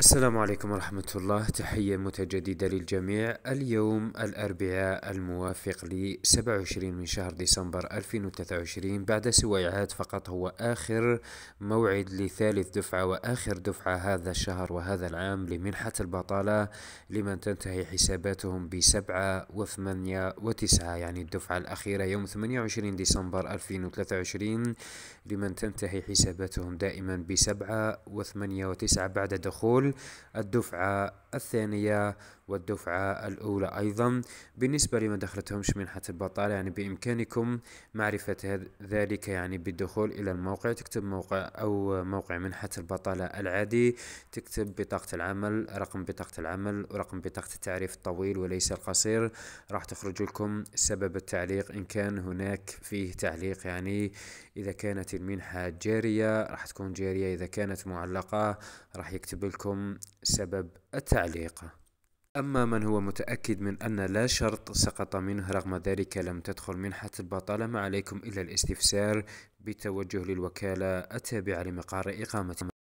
السلام عليكم ورحمة الله تحية متجددة للجميع اليوم الأربعاء الموافق ل 27 من شهر ديسمبر 2023 بعد سويعات فقط هو آخر موعد لثالث دفعة وآخر دفعة هذا الشهر وهذا العام لمنحة البطالة لمن تنتهي حساباتهم بسبعة وثمانية وتسعة يعني الدفعة الأخيرة يوم 28 ديسمبر 2023 لمن تنتهي حساباتهم دائما بسبعة وثمانية وتسعة بعد دخول الدفعه الثانية والدفعة الأولى أيضا بالنسبة لما دخلتهمش منحة البطالة يعني بإمكانكم معرفة ذلك يعني بالدخول إلى الموقع تكتب موقع أو موقع منحة البطالة العادي تكتب بطاقة العمل رقم بطاقة العمل ورقم بطاقة التعريف الطويل وليس القصير راح تخرج لكم سبب التعليق إن كان هناك فيه تعليق يعني إذا كانت المنحة جارية راح تكون جارية إذا كانت معلقة راح يكتب لكم سبب التعليق تعليقه أما من هو متأكد من أن لا شرط سقط منه رغم ذلك لم تدخل منحة البطالة ما عليكم إلا الاستفسار بالتوجه للوكالة التابعة لمقر إقامة